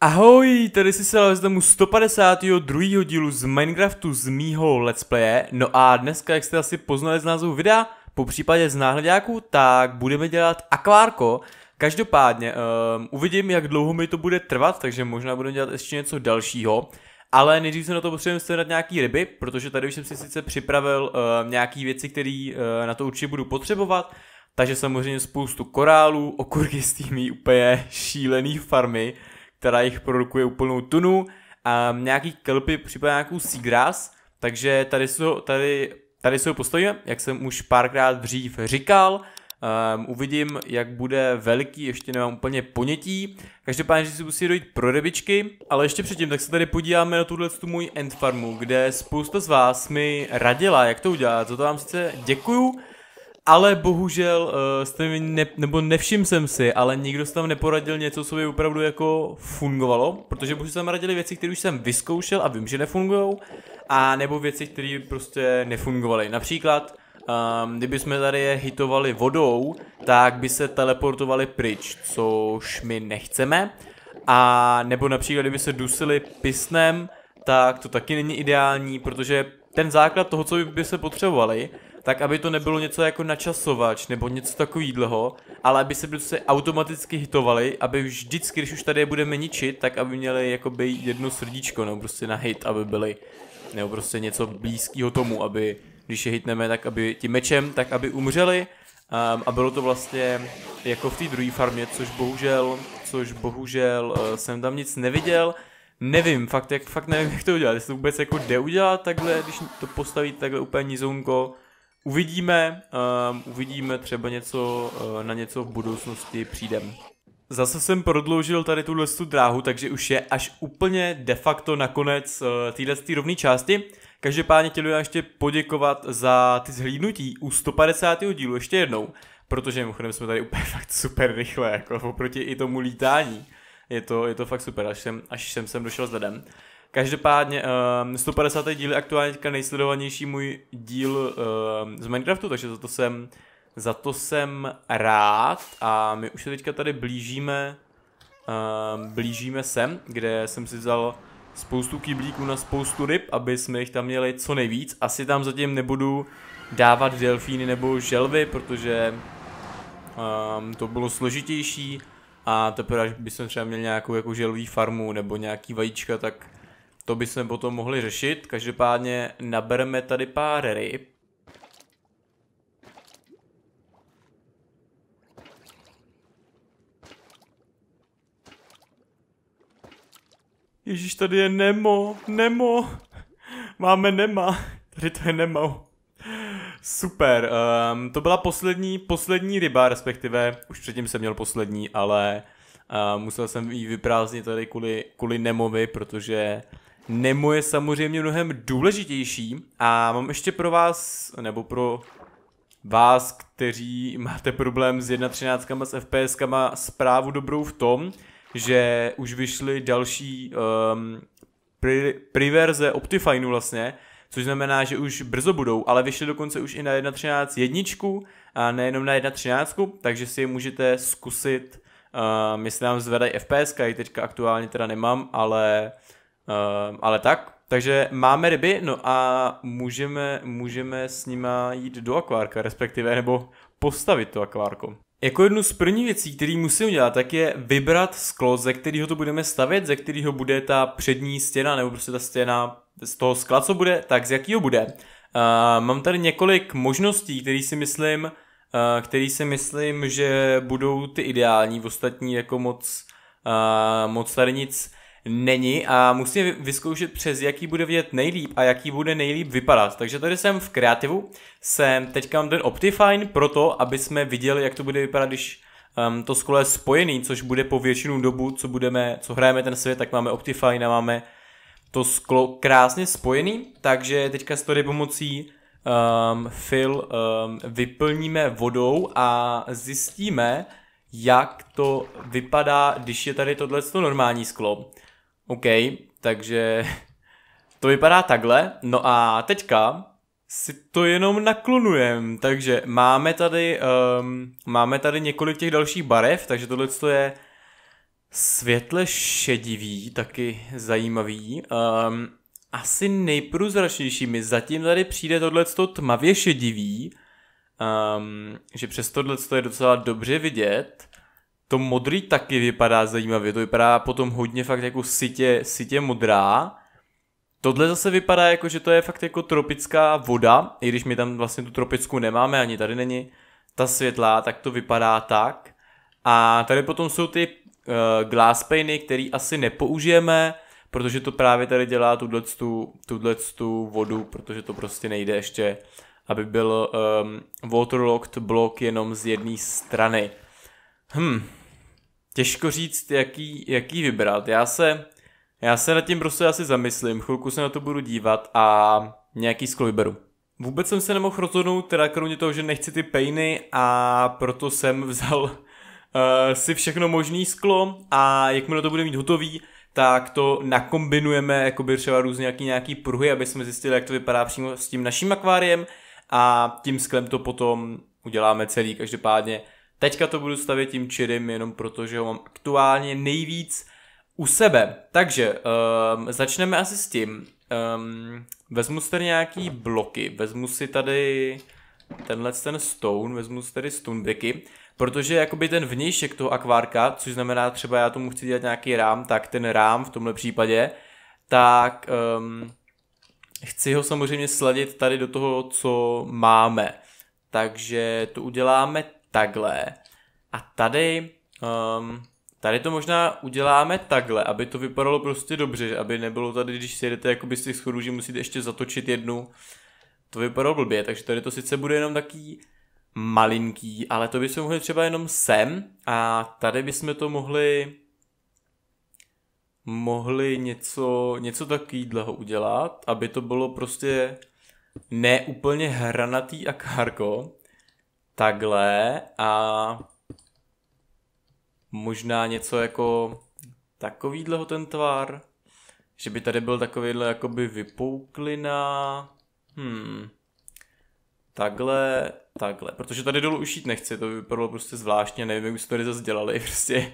Ahoj, tady si se z tomu 152. dílu z Minecraftu z mýho let's playe. No a dneska, jak jste asi poznali z názvu videa, po případě z náhledňáku, tak budeme dělat akvárko. Každopádně um, uvidím, jak dlouho mi to bude trvat, takže možná budeme dělat ještě něco dalšího. Ale nejdřív se na to potřebujeme sehnat nějaký ryby, protože tady už jsem si sice připravil uh, nějaký věci, které uh, eh, na to určitě budu potřebovat. Takže samozřejmě spoustu korálů, okurky s té úplně šílený farmy. Uh, která jich produkuje úplnou tunu a nějaký kelpy, případně nějakou seagrass, takže tady jsou, tady, tady jsou postoje, jak jsem už párkrát dřív říkal, Um, uvidím, jak bude velký, ještě nemám úplně ponětí. Každopádně, že si musí dojít pro rybičky, ale ještě předtím, tak se tady podíváme na tuhle tu můj end farmu, kde spousta z vás mi radila, jak to udělat, za to vám sice děkuju, ale bohužel uh, eh, jste mi ne, nebo nevšiml jsem si, ale nikdo se tam neporadil něco, co by opravdu jako fungovalo, protože bohužel jsem radili věci, které už jsem vyzkoušel a vím, že nefungují, a nebo věci, které prostě nefungovaly. Například, um, kdyby jsme tady je hitovali vodou, tak by se teleportovali pryč, což my nechceme. A nebo například, kdyby se dusili pisnem, tak to taky není ideální, protože ten základ toho, co by se potřebovali, tak aby to nebylo něco jako načasovač nebo něco takového, ale aby se prostě automaticky hitovali, aby vždycky, když už tady je budeme ničit, tak aby měli jakoby jedno srdíčko, nebo prostě na hit, aby byli, nebo prostě něco blízkého tomu, aby když je hitneme, tak aby tím mečem, tak aby umřeli um, a bylo to vlastně jako v té druhé farmě, což bohužel, což bohužel uh, jsem tam nic neviděl, nevím, fakt, jak, fakt nevím, jak to udělat, jestli to vůbec jako jde udělat takhle, když to postaví takhle úplně nizounko, Uvidíme, um, uvidíme třeba něco, uh, na něco v budoucnosti přijdem. Zase jsem prodloužil tady tuhle tu dráhu, takže už je až úplně de facto nakonec uh, eh, téhle rovné části. Každopádně chtěl bych ještě poděkovat za ty zhlídnutí u 150. dílu ještě jednou, protože mimochodem jsme tady úplně fakt super rychle, jako oproti i tomu lítání. Je to, je to fakt super, až jsem, až jsem sem došel s ledem. Každopádně, um, ehm, 150. díl je aktuálně teďka nejsledovanější můj díl um, z Minecraftu, takže za to jsem, za to jsem rád a my už se teďka tady blížíme, um, blížíme sem, kde jsem si vzal spoustu kyblíků na spoustu ryb, aby jsme jich tam měli co nejvíc. Asi tam zatím nebudu dávat delfíny nebo želvy, protože um, to bylo složitější a teprve, až bychom třeba měli nějakou jako želví farmu nebo nějaký vajíčka, tak to bychom potom mohli řešit. Každopádně nabereme tady pár ryb. Ježíš, tady je Nemo, Nemo. Máme Nema. Tady to je Nemo. Super, um, to byla poslední, poslední ryba, respektive už předtím jsem měl poslední, ale uh, musel jsem ji vyprázdnit tady kvůli, kvůli Nemovi, protože uh, Nemo je samozřejmě mnohem důležitější a mám ještě pro vás, nebo pro vás, kteří máte problém s 1.13, s FPSkama, zprávu dobrou v tom, že už vyšly další um, pri, priverze Optifineu vlastně, což znamená, že už brzo budou, ale vyšly dokonce už i na 1.13 jedničku a nejenom na 1.13, takže si je můžete zkusit, uh, myslím, nám zvedají FPS, i teďka aktuálně teda nemám, ale uh, Ehm, ale tak, takže máme ryby, no a můžeme, můžeme s nima jít do akvárka, respektive nebo postavit to akvárko. Jako jednu z prvních věcí, který musím udělat, tak je vybrat sklo, ze kterého to budeme stavět, ze kterého bude ta přední stěna, nebo prostě ta stěna z toho skla, co bude, tak z jakého bude. Uh, mám tady několik možností, které si myslím, uh, který si myslím, že budou ty ideální, v ostatní jako moc, uh, moc tady nic není a musím vyzkoušet přes jaký bude vidět nejlíp a jaký bude nejlíp vypadat. Takže tady jsem v kreativu, jsem teďka mám ten Optifine proto, aby jsme viděli, jak to bude vypadat, když um, to sklo je spojený, což bude po většinu dobu, co budeme, co hrajeme ten svět, tak máme Optifine a máme to sklo krásně spojený, takže teďka s tady pomocí um, fil um, vyplníme vodou a zjistíme, jak to vypadá, když je tady tohle normální sklo. OK, takže to vypadá takhle. No a teďka si to jenom naklonujem, takže máme tady, um, máme tady několik těch dalších barev, takže tohle je světle šedivý, taky zajímavý. Um, asi nejprůzračnější mi zatím tady přijde tohle tmavě šedivý, um, že přes tohle je docela dobře vidět. To modrý taky vypadá zajímavě, to vypadá potom hodně fakt jako sitě, sitě modrá. Tohle zase vypadá jako, že to je fakt jako tropická voda, i když my tam vlastně tu tropickou nemáme, ani tady není ta světlá, tak to vypadá tak. A tady potom jsou ty uh, glass painy, který asi nepoužijeme, protože to právě tady dělá tuto tu vodu, protože to prostě nejde ještě, aby byl um, ehm, waterlocked blok jenom z jedné strany. Hmm, těžko říct, jaký, jaký vybrat. Já se, já se nad tím prostě asi zamyslím, chvilku se na to budu dívat a nějaký sklo vyberu. Vůbec jsem se nemohl rozhodnout, teda kromě toho, že nechci ty pejny a proto jsem vzal uh, si všechno možný sklo a jakmile to bude mít hotový, tak to nakombinujeme jako by třeba různě nějaký, nějaký pruhy, aby jsme zjistili, jak to vypadá přímo s tím naším akváriem a tím sklem to potom uděláme celý. Každopádně Teďka to budu stavět tím čirým, jenom protože ho mám aktuálně nejvíc u sebe. Takže um, začneme asi s tím. Um, vezmu si tady nějaký bloky, vezmu si tady tenhle ten stone, vezmu si tady bricky, protože jakoby ten vnějšek toho akvárka, což znamená třeba já tomu chci dělat nějaký rám, tak ten rám v tomhle případě, tak um, chci ho samozřejmě sladit tady do toho, co máme. Takže to uděláme takhle. A tady, um, tady to možná uděláme takhle, aby to vypadalo prostě dobře, aby nebylo tady, když si jedete jakoby z těch schodů, že musíte ještě zatočit jednu. To vypadalo blbě, takže tady to sice bude jenom taký malinký, ale to bychom mohli třeba jenom sem a tady bychom to mohli mohli něco, něco dlho udělat, aby to bylo prostě neúplně hranatý a karko, takhle a možná něco jako takovýhleho ten tvar, že by tady byl takovýhle jakoby vypouklina, hmm, takhle, takhle, protože tady dolů už jít nechci, to by vypadalo prostě zvláštně, nevím, jak by to tady zase dělali, prostě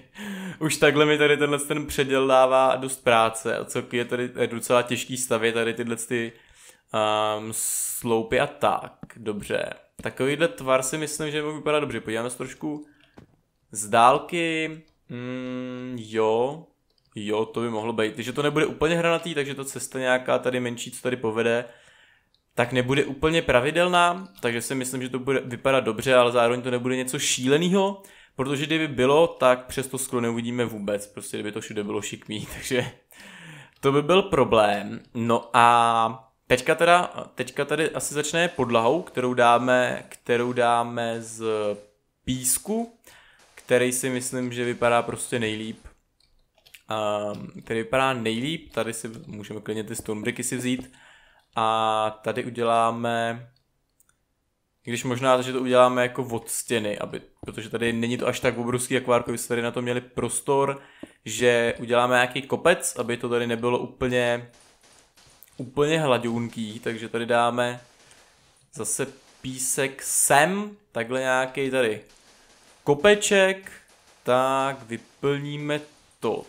už takhle mi tady tenhle ten předěl dává dost práce a co je tady je docela těžký stavě tady tyhle ty um, sloupy a tak, dobře. Takovýhle tvar si myslím, že mohl vypadat dobře. Podíváme se trošku z dálky. Mm, jo, jo, to by mohlo být. Takže to nebude úplně hranatý, takže ta cesta nějaká tady menší, co tady povede, tak nebude úplně pravidelná, takže si myslím, že to bude vypadat dobře, ale zároveň to nebude něco šíleného, protože kdyby bylo, tak přes to sklo neuvidíme vůbec, prostě kdyby to všude bylo šikmý, takže to by byl problém. No a Teďka, teda, teďka tady asi začne podlahou, kterou dáme, kterou dáme z písku, který si myslím, že vypadá prostě nejlíp. Ehm, který vypadá nejlíp, tady si můžeme klidně ty stonebricky si vzít. A tady uděláme, když možná, že to uděláme jako od stěny, aby, protože tady není to až tak obrovský akvárko, vy tady na to měli prostor, že uděláme nějaký kopec, aby to tady nebylo úplně úplně hladounký, takže tady dáme zase písek sem, takhle nějaký tady kopeček, tak vyplníme to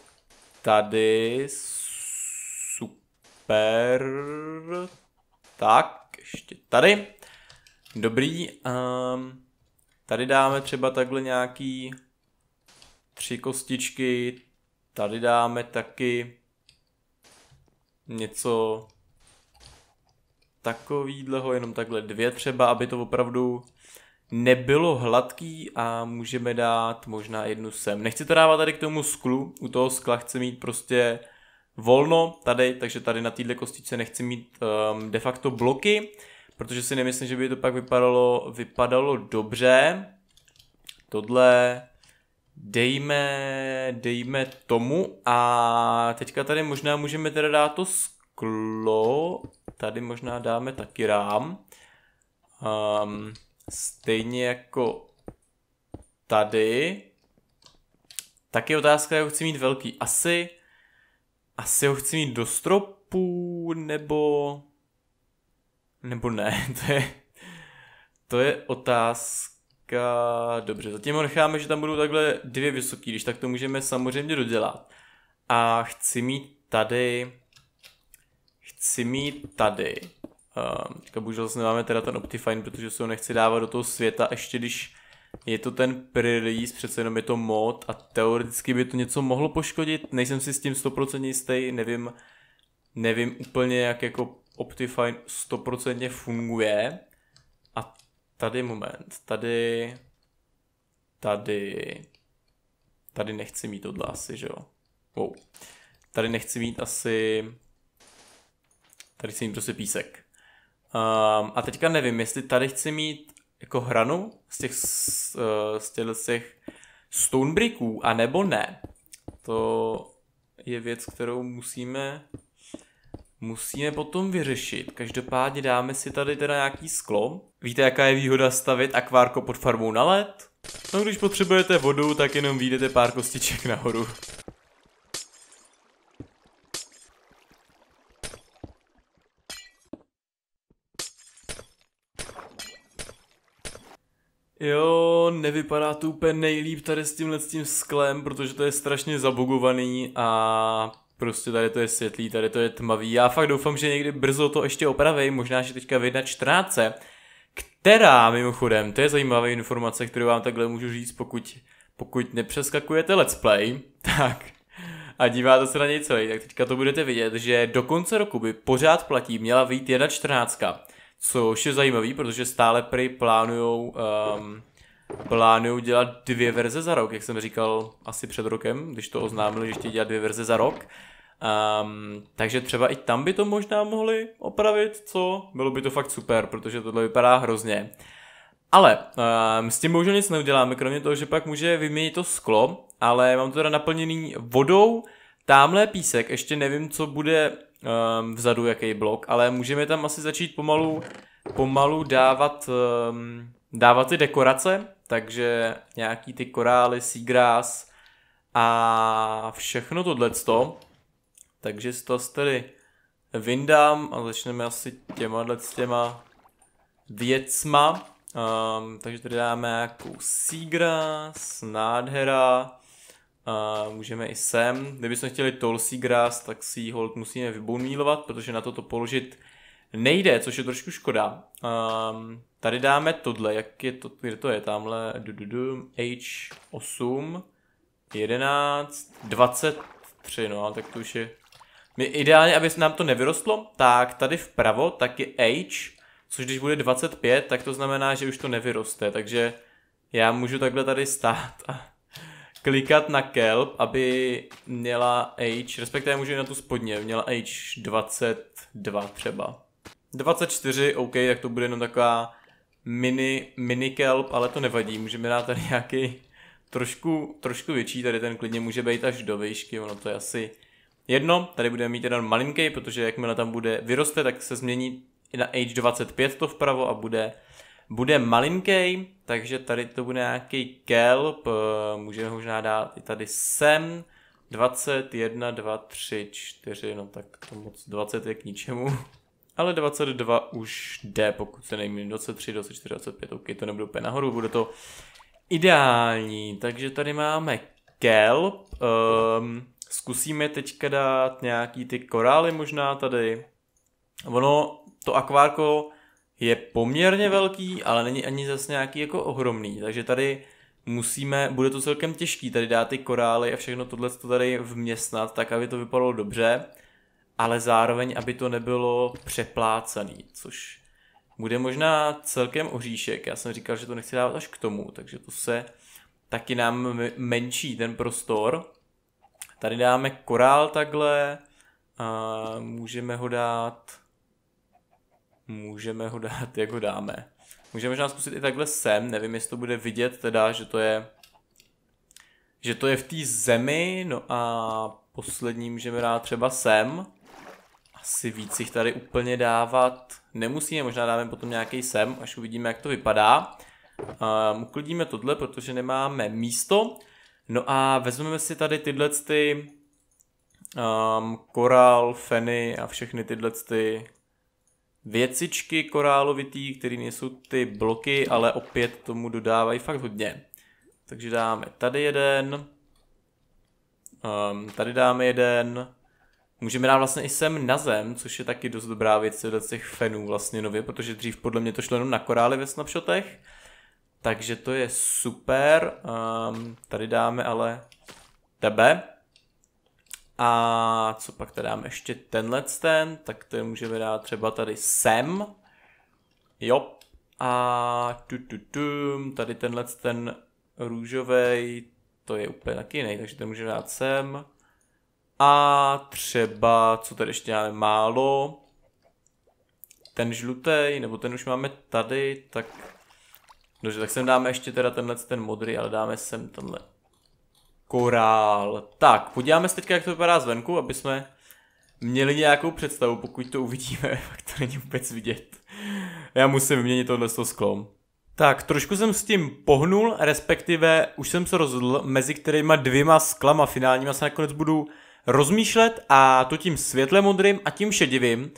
tady, super, tak, ještě tady, dobrý, um, tady dáme třeba takhle nějaký tři kostičky, tady dáme taky něco takovýhleho, jenom takhle dvě třeba, aby to opravdu nebylo hladký a můžeme dát možná jednu sem. Nechci to dávat tady k tomu sklu, u toho skla chci mít prostě volno tady, takže tady na této kostičce nechci mít um, de facto bloky, protože si nemyslím, že by to pak vypadalo, vypadalo dobře. Tohle dejme, dejme tomu a teďka tady možná můžeme teda dát to sklo tady možná dáme taky rám. Um, stejně jako tady. Tak je otázka, jak ho chci mít velký. Asi, asi ho chci mít do stropu, nebo... Nebo ne, to je, to je otázka... Dobře, zatím ho necháme, že tam budou takhle dvě vysoký, když tak to můžeme samozřejmě dodělat. A chci mít tady chci mít tady. Um, teďka bohužel nemáme teda ten Optifine, protože se ho nechci dávat do toho světa, ještě když je to ten pre-release, přece jenom je to mod a teoreticky by to něco mohlo poškodit, nejsem si s tím 100% jistý, nevím, nevím úplně jak jako Optifine 100% funguje. A tady moment, tady, tady, tady nechci mít tohle asi, že jo. Wow. Tady nechci mít asi Tady chci mít prostě písek. Um, a teďka nevím, jestli tady chci mít jako hranu z těch, eh, z, z těch, z těch stone bricků, anebo ne. To je věc, kterou musíme musíme potom vyřešit. Každopádně dáme si tady teda nějaký sklo. Víte, jaká je výhoda stavit akvárko pod farmou na led? No když potřebujete vodu, tak jenom výjdete pár kostiček nahoru. Jo, nevypadá to úplně nejlíp tady s tímhle s tím sklem, protože to je strašně zabugovaný a prostě tady to je světlý, tady to je tmavý. Já fakt doufám, že někdy brzo to ještě opraví, možná, že teďka vyjde 14, která mimochodem, to je zajímavá informace, kterou vám takhle můžu říct, pokud, pokud nepřeskakujete let's play, tak a díváte se na něj celý, tak teďka to budete vidět, že do konce roku by pořád platí měla jedna 1.14 což je zajímavý, protože stále prý plánujou, um, plánujou dělat dvě verze za rok, jak jsem říkal asi před rokem, když to oznámili, že chtějí dělat dvě verze za rok. Um, takže třeba i tam by to možná mohli opravit, co? Bylo by to fakt super, protože tohle vypadá hrozně. Ale um, s tím bohužel nic neuděláme, kromě toho, že pak může vyměnit to sklo, ale mám to teda naplněný vodou, tamhle písek, ještě nevím, co bude um, vzadu jaký blok, ale můžeme tam asi začít pomalu, pomalu dávat, um, dávat ty dekorace, takže nějaký ty korály, seagrass a všechno tohleto. Takže z to tedy vyndám a začneme asi těma s těma věcma. Um, takže tady dáme nějakou seagrass, nádhera, a můžeme i sem. Kdybychom chtěli Tulsi Grass, tak si ji hold musíme vybonmílovat, protože na to to položit nejde, což je trošku škoda. A ehm, tady dáme tohle, jak je to, kde to je, tamhle du H8, 11, 23, no, a tak to už je. My ideálně, aby se nám to nevyrostlo, tak tady vpravo tak je H, což když bude 25, tak to znamená, že už to nevyroste, takže já můžu takhle tady stát a klikat na kelp, aby měla age, respektive může na tu spodně, měla age 22 třeba. 24, OK, tak to bude jenom taková mini, mini kelp, ale to nevadí, můžeme dát tady nějaký trošku, trošku větší, tady ten klidně může být až do výšky, ono to je asi jedno, tady budeme mít jeden malinký, protože jakmile tam bude vyroste, tak se změní na age 25 to vpravo a bude bude malinký, takže tady to bude nějaký kelp, eh, můžeme ho možná dát i tady sem, 21, 2, 3, 4, no tak to moc 20 je k ničemu. Ale 22 už jde, pokud se nejmí 23, 24, 25, ok, to nebude úplně nahoru, bude to ideální. Takže tady máme kelp, um, zkusíme teďka dát nějaký ty korály možná tady. Ono, to akvárko je poměrně velký, ale není ani zase nějaký jako ohromný, takže tady musíme, bude to celkem těžký tady dát ty korály a všechno tohle to tady vměstnat, tak aby to vypadalo dobře, ale zároveň, aby to nebylo přeplácaný, což bude možná celkem oříšek. Já jsem říkal, že to nechci dávat až k tomu, takže to se taky nám menší ten prostor. Tady dáme korál takhle, a můžeme ho dát Můžeme ho dát, jak ho dáme. Můžeme možná zkusit i takhle sem, nevím, jestli to bude vidět teda, že to je že to je v té zemi, no a poslední můžeme dát třeba sem. Asi víc jich tady úplně dávat nemusíme, možná dáme potom nějaký sem, až uvidíme, jak to vypadá. Um, uklidíme tohle, protože nemáme místo. No a vezmeme si tady tyhle ty um, ehm, koral, feny a všechny tyhle ty věcičky korálovitý, které nejsou ty bloky, ale opět tomu dodávají fakt hodně. Takže dáme tady jeden, um, tady dáme jeden, můžeme dát vlastně i sem na zem, což je taky dost dobrá věc z těch fenů vlastně nově, protože dřív podle mě to šlo jenom na korály ve snapshotech. Takže to je super, um, tady dáme ale tebe, a co pak teda dáme ještě tenhle ten, tak to můžeme dát třeba tady sem. Jo. A tu, tu, tu, tady tenhle ten růžový, to je úplně taky jiný, takže ten můžeme dát sem. A třeba, co tady ještě máme málo, ten žlutý, nebo ten už máme tady, tak... Dobře, tak sem dáme ještě teda tenhle ten modrý, ale dáme sem tenhle korál. Tak, podíváme se teďka, jak to vypadá zvenku, aby jsme měli nějakou představu, pokud to uvidíme, tak to není vůbec vidět. Já musím vyměnit tohle sklo. Tak, trošku jsem s tím pohnul, respektive už jsem se rozhodl, mezi kterýma dvěma sklama finálníma se nakonec budu rozmýšlet a to tím světle modrým a tím šedivým.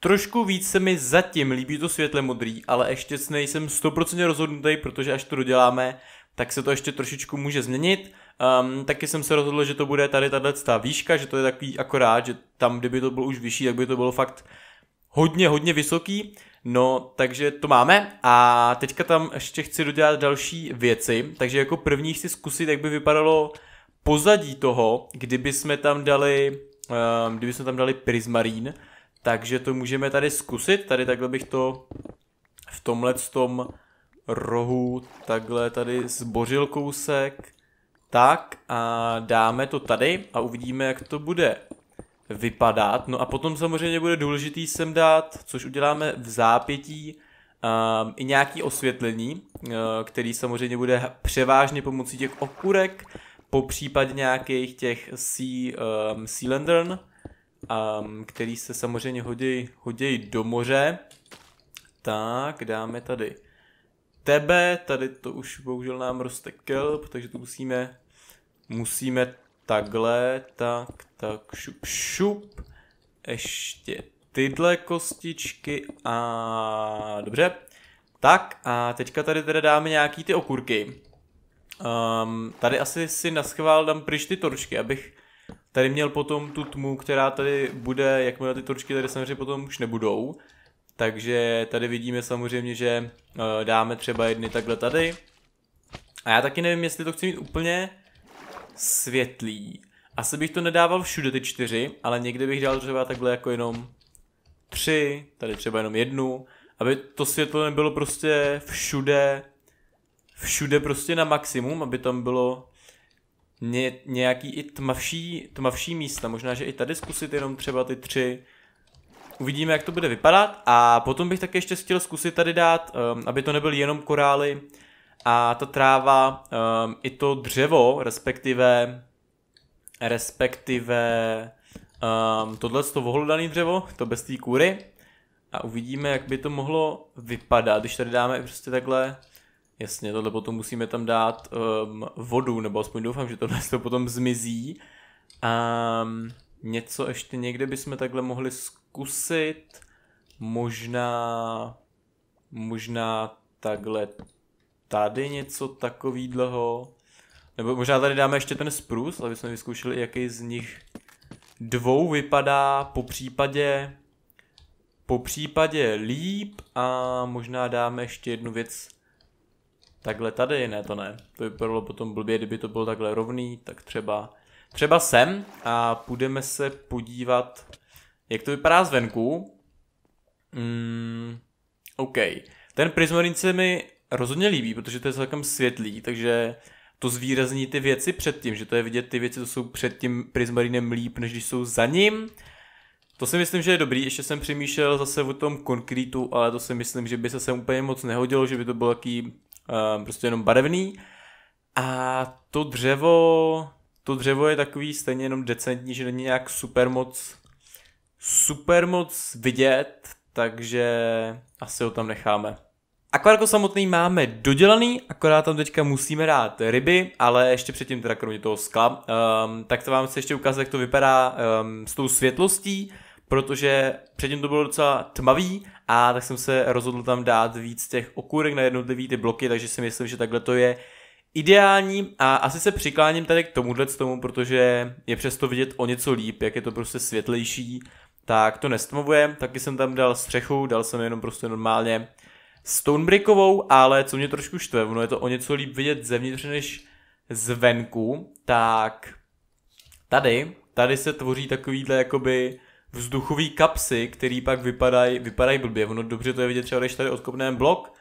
Trošku víc se mi zatím líbí to světle modrý, ale ještě nejsem 100% rozhodnutý, protože až to doděláme, tak se to ještě trošičku může změnit. Um, taky jsem se rozhodl, že to bude tady tato výška, že to je takový akorát, že tam, kdyby to bylo už vyšší, tak by to bylo fakt hodně, hodně vysoký. No, takže to máme a teďka tam ještě chci dodělat další věci, takže jako první chci zkusit, jak by vypadalo pozadí toho, kdyby jsme tam dali, um, kdyby jsme tam dali prismarín, takže to můžeme tady zkusit, tady takhle bych to v tomhle tom rohu takhle tady zbořil kousek tak a dáme to tady a uvidíme, jak to bude vypadat. No a potom samozřejmě bude důležitý sem dát, což uděláme v zápětí, um, i nějaký osvětlení, uh, který samozřejmě bude převážně pomocí těch okurek, po případě nějakých těch sea, um, sea lantern, um, který se samozřejmě hodí, hodí do moře. Tak, dáme tady tebe, tady to už bohužel nám roste kelp, takže to musíme musíme takhle, tak, tak, šup, šup, ještě tyhle kostičky a dobře. Tak a teďka tady teda dáme nějaký ty okurky. Um, tady asi si naschvál dám pryč ty torčky, abych tady měl potom tu tmu, která tady bude, jakmile ty torčky tady samozřejmě potom už nebudou. Takže tady vidíme samozřejmě, že uh, dáme třeba jedny takhle tady. A já taky nevím, jestli to chci mít úplně, světlý. Asi bych to nedával všude ty čtyři, ale někde bych dal třeba takhle jako jenom tři, tady třeba jenom jednu, aby to světlo nebylo prostě všude, všude prostě na maximum, aby tam bylo ně, nějaký i tmavší, tmavší místa. Možná, že i tady zkusit jenom třeba ty tři. Uvidíme, jak to bude vypadat. A potom bych také ještě chtěl zkusit tady dát, um, aby to nebyl jenom korály, a ta tráva, um, i to dřevo, respektive respektive um, tohle to vohlodaný dřevo, to bez té kůry a uvidíme, jak by to mohlo vypadat, když tady dáme prostě takhle Jasně, tohle potom musíme tam dát um, vodu, nebo aspoň doufám, že tohle to potom zmizí. Um, něco ještě někde bychom takhle mohli zkusit. Možná, možná takhle tady něco takovýhleho. Nebo možná tady dáme ještě ten sprus, aby jsme vyzkoušeli, jaký z nich dvou vypadá po případě po případě líp a možná dáme ještě jednu věc takhle tady, ne to ne, to vypadalo potom blbě, kdyby to bylo takhle rovný, tak třeba, třeba sem a půjdeme se podívat, jak to vypadá zvenku. Mm, OK, ten prismarin se mi rozhodně líbí, protože to je celkem světlý, takže to zvýrazní ty věci předtím, že to je vidět ty věci, co jsou před tím prismarinem líp, než když jsou za ním. To si myslím, že je dobrý, ještě jsem přemýšlel zase o tom konkrétu, ale to si myslím, že by se sem úplně moc nehodilo, že by to bylo taký uh, eh, prostě jenom barevný. A to dřevo, to dřevo je takový stejně jenom decentní, že není nějak super moc, super moc vidět, takže asi ho tam necháme. Akvárko jako samotný máme dodělaný, akorát tam teďka musíme dát ryby, ale ještě předtím teda kromě toho skla. Um, tak to vám se ještě ukázat, jak to vypadá um, s tou světlostí, protože předtím to bylo docela tmavý a tak jsem se rozhodl tam dát víc těch okurek na jednotlivý ty bloky, takže si myslím, že takhle to je ideální a asi se přikláním tady k tomuhle tomu, protože je přesto vidět o něco líp, jak je to prostě světlejší, tak to nestmavuje, taky jsem tam dal střechu, dal jsem jenom prostě normálně Stonebrickovou, ale co mě trošku štve, ono je to o něco líp vidět zevnitř než zvenku, tak tady, tady se tvoří takovýhle jakoby vzduchový kapsy, který pak vypadají vypadaj blbě. Ono dobře to je vidět třeba, když tady odkopneme blok,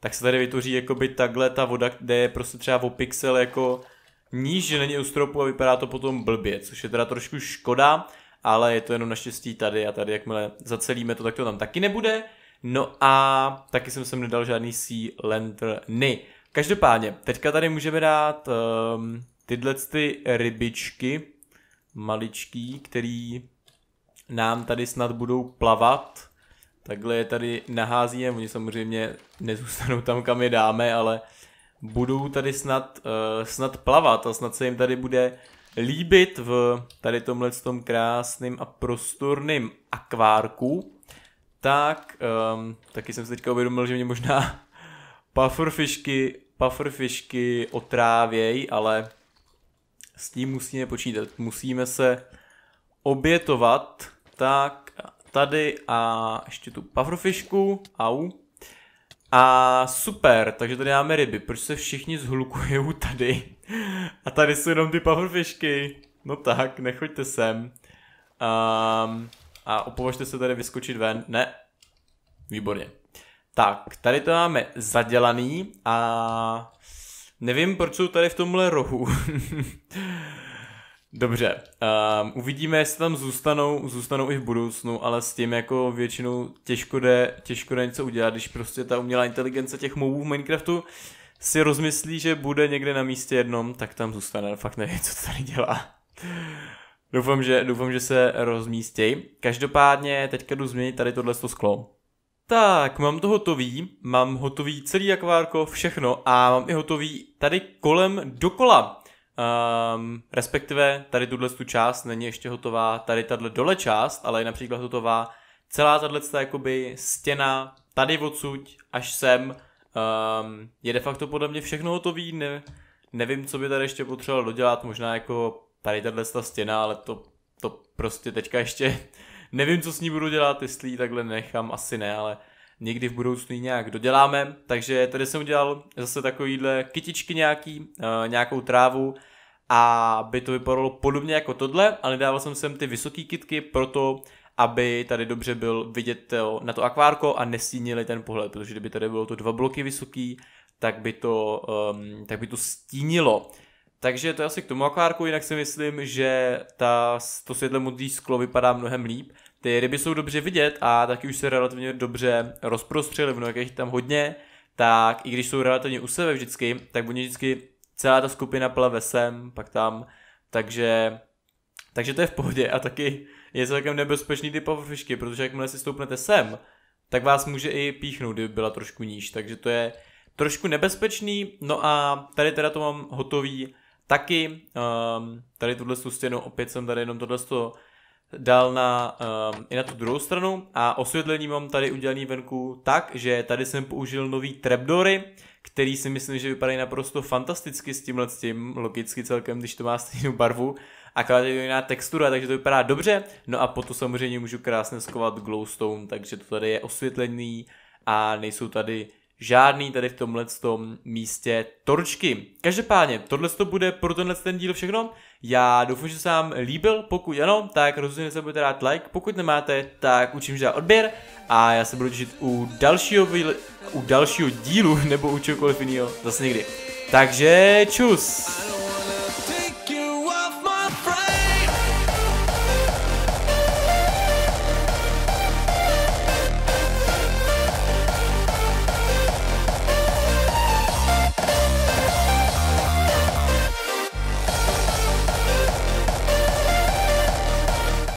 tak se tady vytvoří jakoby takhle ta voda, kde je prostě třeba o pixel jako níž, že není u stropu a vypadá to potom blbě, což je teda trošku škoda, ale je to jenom naštěstí tady a tady, jakmile zacelíme to, tak to tam taky nebude. No a taky jsem sem nedal žádný Sea Lanterny. Každopádně, teďka tady můžeme dát um, tyhle ty rybičky maličký, který nám tady snad budou plavat. Takhle je tady naházíme, oni samozřejmě nezůstanou tam, kam je dáme, ale budou tady snad, uh, snad plavat a snad se jim tady bude líbit v tady tomhle tom krásným a prostorným akvárku tak um, taky jsem si teďka uvědomil, že mě možná pufferfishky, pufferfishky otrávěj, ale s tím musíme počítat. Musíme se obětovat, tak tady a ještě tu pufferfishku, au. A super, takže tady máme ryby. Proč se všichni zhlukují tady? A tady jsou jenom ty pufferfishky. No tak, nechoďte sem. Um, a opovažte se tady vyskočit ven. Ne. Výborně. Tak, tady to máme zadělaný a nevím, proč jsou tady v tomhle rohu. Dobře, um, uvidíme, jestli tam zůstanou, zůstanou i v budoucnu, ale s tím jako většinou těžko jde, těžko jde něco udělat, když prostě ta umělá inteligence těch mobů v Minecraftu si rozmyslí, že bude někde na místě jednom, tak tam zůstane, fakt nevím, co to tady dělá. Doufám, že, doufám, že se rozmístějí. Každopádně teďka jdu změnit tady tohle sklo. Tak, mám to hotový, mám hotový celý akvárko, všechno a mám i hotový tady kolem dokola. Um, respektive tady tuhle tu část není ještě hotová, tady tahle dole část, ale je například hotová celá tahle jakoby stěna tady odsud až sem. Um, je de facto podle mě všechno hotový, ne, nevím, co by tady ještě potřeboval dodělat, možná jako tady tahle stěna, ale to, to prostě teďka ještě nevím, co s ní budu dělat, jestli ji takhle nechám, asi ne, ale někdy v budoucnu ji nějak doděláme, takže tady jsem udělal zase takovýhle kytičky nějaký, eh, nějakou trávu, a by to vypadalo podobně jako tohle, ale dával jsem sem ty vysoké kitky proto, aby tady dobře byl vidět eh, na to akvárko a nestínili ten pohled, protože kdyby tady bylo to dva bloky vysoký, tak by to, um, tak by to stínilo. Takže to je asi k tomu akvárku, jinak si myslím, že ta, to světle modrý sklo vypadá mnohem líp. Ty ryby jsou dobře vidět a taky už se relativně dobře rozprostřely, v je tam hodně, tak i když jsou relativně u sebe vždycky, tak oni vždycky celá ta skupina plave sem, pak tam, takže, takže to je v pohodě a taky je celkem nebezpečný ty pavrfišky, protože jakmile si stoupnete sem, tak vás může i píchnout, kdyby byla trošku níž, takže to je trošku nebezpečný, no a tady teda to mám hotový Taky um, tady tuhle stěnu, opět jsem tady jenom tohle dal na, um, i na tu druhou stranu a osvětlení mám tady udělaný venku tak, že tady jsem použil nový trapdory, který si myslím, že vypadají naprosto fantasticky s tímhle s tím, logicky celkem, když to má stejnou barvu a klade jiná textura, takže to vypadá dobře, no a potom samozřejmě můžu krásně skovat glowstone, takže to tady je osvětlený a nejsou tady žádný tady v tomhle místě torčky. Každopádně, tohle to bude pro tenhle ten díl všechno. Já doufám, že se vám líbil, pokud ano, tak rozhodně se budete dát like, pokud nemáte, tak učím, že dát odběr a já se budu těšit u dalšího, u dalšího dílu nebo u čehokoliv jiného zase někdy. Takže čus!